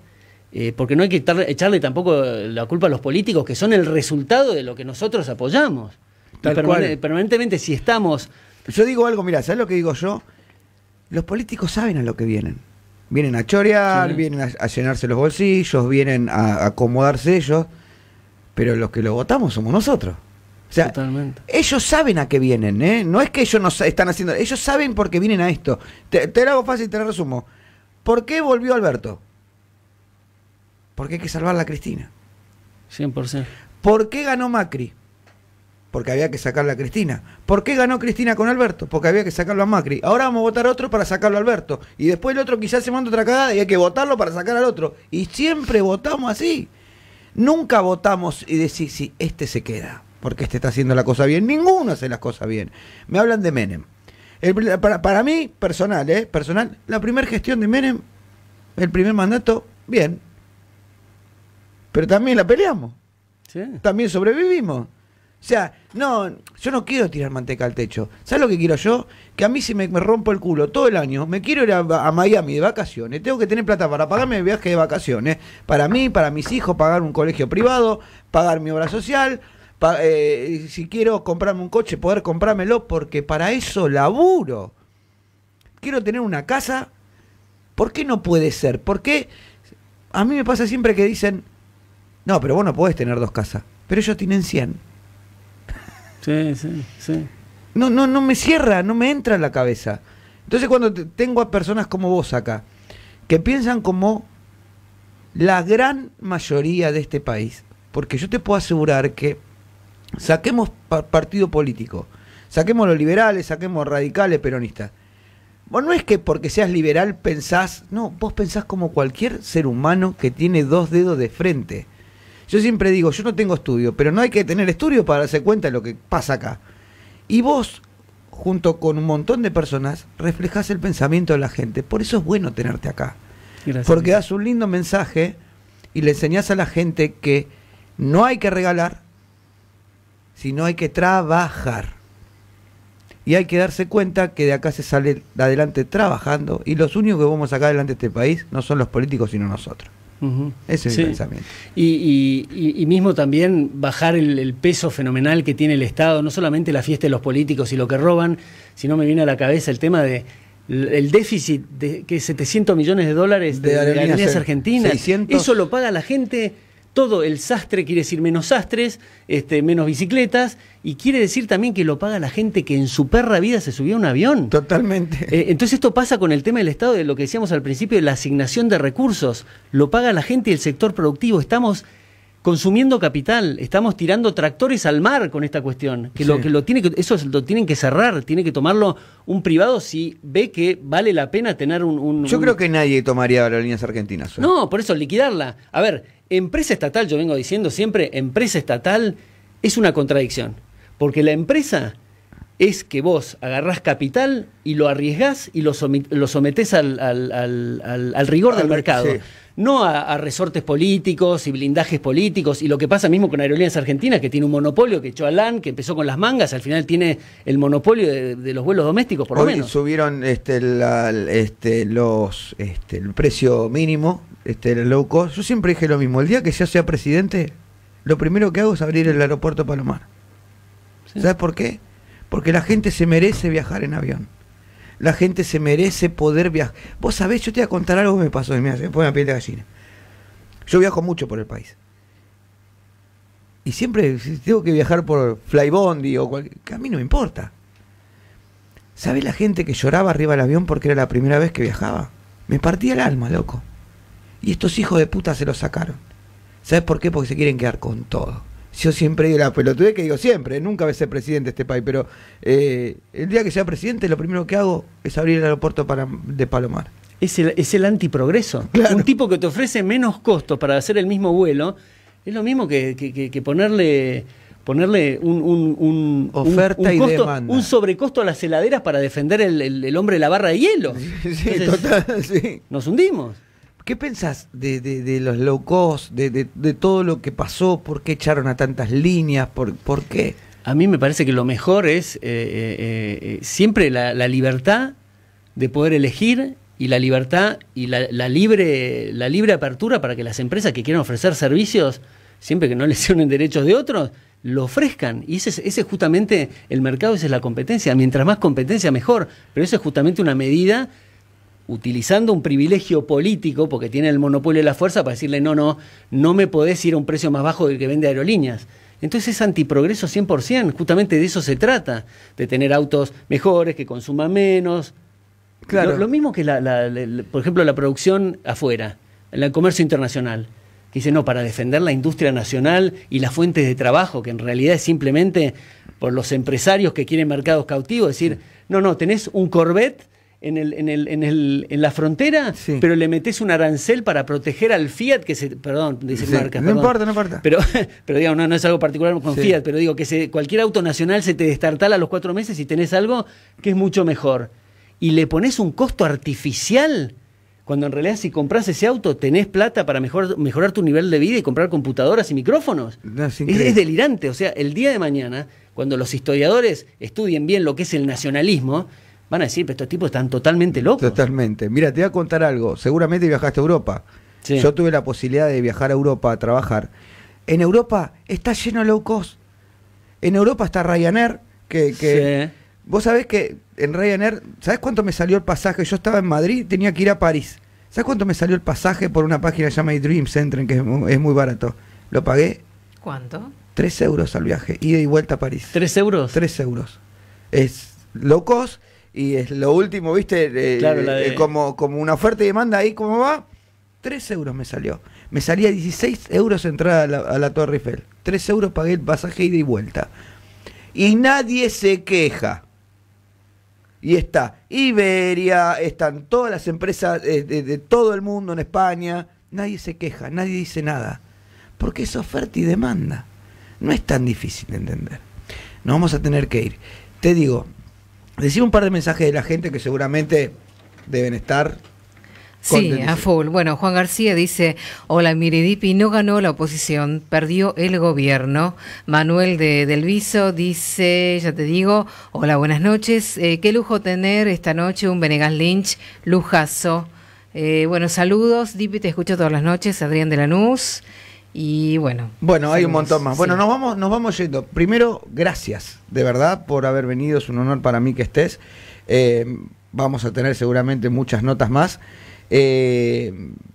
S2: eh, porque no hay que echarle, tampoco la culpa a los políticos, que son el resultado de lo que nosotros apoyamos. Permanentemente, si estamos... Yo digo algo, mira, ¿sabes lo que digo yo?
S1: Los políticos saben a lo que vienen. Vienen a chorear, vienen a, llenarse los bolsillos, vienen a, acomodarse ellos, pero los que lo votamos somos nosotros. O sea, ellos saben a qué vienen, ¿eh? No es que ellos nos están haciendo, ellos saben por qué vienen a esto. Te, te lo hago fácil, te lo resumo. ¿Por qué volvió Alberto? Porque hay que salvar a Cristina. 100%. ¿Por qué ganó Macri? Porque había que sacar a Cristina. ¿Por qué ganó Cristina con Alberto? Porque había que sacarlo a Macri. Ahora vamos a votar otro para sacarlo a Alberto. Y después el otro quizás se manda otra cagada y hay que votarlo para sacar al otro. Y siempre votamos así. Nunca votamos y decís, si sí, este se queda, porque este está haciendo la cosa bien. Ninguno hace las cosas bien. Me hablan de Menem para, para, mí, personal, ¿eh? Personal, la primera gestión de Menem, el primer mandato, bien. Pero también la peleamos. También sobrevivimos. O sea, no, yo no quiero tirar manteca al techo. ¿Sabes lo que quiero yo? Que a mí si me, rompo el culo todo el año, me quiero ir a, a, Miami de vacaciones, tengo que tener plata para pagarme el viaje de vacaciones, para mí, para mis hijos, pagar un colegio privado, pagar mi obra social, eh, si quiero comprarme un coche, poder comprármelo, porque para eso laburo. Quiero tener una casa, ¿por qué no puede ser? ¿Por qué? A mí me pasa siempre que dicen, no, pero vos no podés tener dos casas, pero ellos tienen 100. Sí, sí, sí. No, no, no me cierra, no me entra en la cabeza. Entonces cuando tengo a personas como vos acá, que piensan como la gran mayoría de este país, porque yo te puedo asegurar que Saquemos partido político. Saquemos los liberales, saquemos radicales, peronistas. Vos no es que porque seas liberal pensás, no, vos pensás como cualquier ser humano que tiene dos dedos de frente. Yo siempre digo, yo no tengo estudio, pero no hay que tener estudio para darse cuenta de lo que pasa acá. Y vos, junto con un montón de personas, reflejás el pensamiento de la gente. Por eso es bueno tenerte acá. porque das un lindo mensaje y le enseñás a la gente que no hay que regalar, sino hay que trabajar. Y hay que darse cuenta que de acá se sale adelante trabajando y los únicos que vamos a sacar adelante este país no son los políticos, sino nosotros. Ese es mi pensamiento.
S2: Y, mismo también bajar el, peso fenomenal que tiene el Estado, no solamente la fiesta de los políticos y lo que roban, sino me viene a la cabeza el tema de el déficit de que 700 millones de dólares de, de aerolíneas, argentinas. eso lo paga la gente todo el sastre quiere decir menos sastres, este, menos bicicletas, y quiere decir también que lo paga la gente que en su perra vida se subió a un avión. Totalmente. Eh, entonces esto pasa con el tema del Estado, de lo que decíamos al principio, de la asignación de recursos. Lo paga la gente y el sector productivo. Estamos consumiendo capital, estamos tirando tractores al mar con esta cuestión. Que lo que lo tiene eso lo tienen que cerrar, tiene que tomarlo un privado si ve que vale la pena tener un. Yo creo que
S1: nadie tomaría líneas argentinas. ¿eh?
S2: No, por eso liquidarla. A ver, Empresa estatal, yo vengo diciendo siempre, empresa estatal es una contradicción, porque la empresa es que vos agarrás capital y lo arriesgás y lo, sometés al, rigor del mercado. No a, resortes políticos y blindajes políticos y lo que pasa mismo con Aerolíneas Argentinas, que tiene un monopolio que echó a que empezó con las mangas, al final tiene el monopolio de, los vuelos domésticos, por lo menos.
S1: Subieron este, este, los, este, el precio mínimo este, Yo siempre dije lo mismo, el día que yo sea presidente, lo primero que hago es abrir el aeropuerto Palomar. ¿Sabes por qué? Porque la gente se merece viajar en avión. La gente se merece poder viajar. Vos sabés, yo te voy a contar algo que me pasó se me pone la piel de gallina. Yo viajo mucho por el país. Y siempre si tengo que viajar por Flybondi o cualquier... A mí no me importa. ¿Sabés la gente que lloraba arriba del avión porque era la primera vez que viajaba? Me partía el alma, loco. Y estos hijos de puta se los sacaron. ¿Sabes por qué? Porque se quieren quedar con todo. Yo siempre digo lo tuve que digo siempre, ¿eh? nunca voy a ser presidente de este país, pero eh, el día que sea presidente, lo primero que hago es abrir el aeropuerto para, de Palomar. Es el, es el antiprogreso. Un tipo que te ofrece menos costos para hacer el mismo vuelo
S2: es lo mismo que, ponerle ponerle un, oferta y demanda. un sobrecosto a las heladeras para defender el, hombre de la barra de hielo.
S1: Nos hundimos. ¿Qué pensás de, los low cost, de, todo lo que pasó? ¿Por qué echaron a tantas líneas? ¿Por, qué? A mí me parece que lo mejor es eh,
S2: eh, eh, siempre la, libertad de poder elegir y la libertad y la, libre, la libre apertura para que las empresas que quieran ofrecer servicios, siempre que no lesionen derechos de otros, lo ofrezcan. Y ese es, ese es justamente el mercado, esa es la competencia. Mientras más competencia, mejor. Pero eso es justamente una medida utilizando un privilegio político, porque tiene el monopolio de la fuerza, para decirle, no, no, no me podés ir a un precio más bajo del que vende aerolíneas. Entonces es antiprogreso 100%, justamente de eso se trata, de tener autos mejores, que consuman menos. Claro. Lo, mismo que, por ejemplo, la producción afuera, el comercio internacional, que dice, no, para defender la industria nacional y las fuentes de trabajo, que en realidad es simplemente por los empresarios que quieren mercados cautivos, decir, no, no, tenés un Corvette en, el, en, el, en, el, en la frontera, pero le metes un arancel para proteger al Fiat que se. Perdón, dice marca. No importa, no importa. Pero, pero digamos, no, es algo particular con Fiat, pero digo que cualquier auto nacional se te destartala a los cuatro meses y tenés algo que es mucho mejor. Y le pones un costo artificial cuando en realidad si compras ese auto tenés plata para mejor, mejorar tu nivel de vida y comprar computadoras y micrófonos. es, delirante, o sea, el día de mañana, cuando los historiadores estudien bien
S1: lo que es el nacionalismo, van a decir, pero estos tipos están totalmente locos. Totalmente. Mira, te voy a contar algo. Seguramente viajaste a Europa. Yo tuve la posibilidad de viajar a Europa a trabajar. En Europa está lleno de low cost. En Europa está Ryanair, que... Vos sabés que en Ryanair, ¿sabés cuánto me salió el pasaje? Yo estaba en Madrid, tenía que ir a París. ¿Sabés cuánto me salió el pasaje por una página llamada dream center que es muy, barato? Lo pagué. ¿Cuánto? Tres euros al viaje, ida y vuelta a París. ¿Tres euros? Tres euros. Es locos... cost, y es lo último, ¿viste? Eh, eh, como, una oferta y demanda ahí, ¿cómo va? 3 euros me salió. Me salía 16 euros entrada a la, Torre Eiffel. 3 euros pagué el pasaje ida y vuelta. Y nadie se queja. Y está Iberia, están todas las empresas eh, de, de todo el mundo en España. Nadie se queja, nadie dice nada. Porque es oferta y demanda. No es tan difícil de entender. Nos vamos a tener que ir. Te digo, Decime un par de mensajes de la gente que seguramente deben estar Sí, a full. Bueno, Juan García dice, hola, Miridipi no ganó la oposición, perdió
S2: el gobierno. Manuel de Del Viso dice, ya te digo, hola, buenas noches. Eh, qué lujo tener esta noche un Venegas Lynch, lujazo. Eh, bueno, saludos, Dipi, te escucho todas las noches, Adrián de Lanús. Y bueno. Bueno, hay un montón más. Bueno, nos
S1: vamos, nos vamos yendo. Primero, gracias, de verdad, por haber venido. Es un honor para mí que estés. Eh, vamos a tener seguramente muchas notas más. Eh,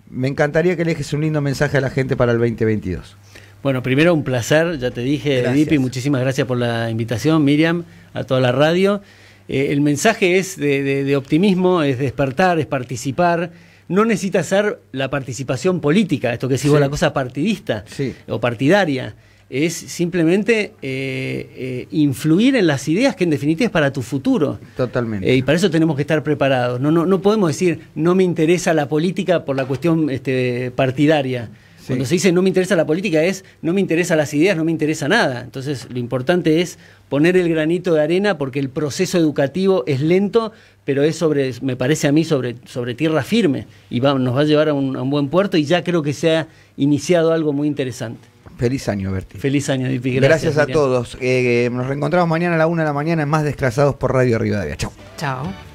S1: me encantaría que le dejes un lindo mensaje a la gente para el 2022. Bueno,
S2: primero un placer, ya te dije, Vipi, muchísimas gracias por la invitación, Miriam, a toda la radio. Eh, el mensaje es de optimismo, es despertar, es participar no necesita ser la participación política, esto que sigo la cosa partidista o partidaria. Es simplemente eh, eh, influir en las ideas que en definitiva es para tu futuro. Totalmente. Eh, y para eso tenemos que estar preparados. No, no, no podemos decir no me interesa la política por la cuestión este, partidaria. Cuando se dice no me interesa la política es no me interesan las ideas, no me interesa nada. Entonces lo importante es poner el granito de arena porque el proceso educativo es lento, pero es sobre, me parece a mí, sobre, sobre tierra firme y nos va a llevar a un, buen puerto y ya creo que se ha iniciado algo muy interesante.
S1: Feliz año, Berti.
S2: Feliz año, Dipi. Gracias, a todos.
S1: Eh, nos reencontramos mañana a la una de la mañana en Más Desclasados por Radio Rivadavia. Chao.
S2: Chao.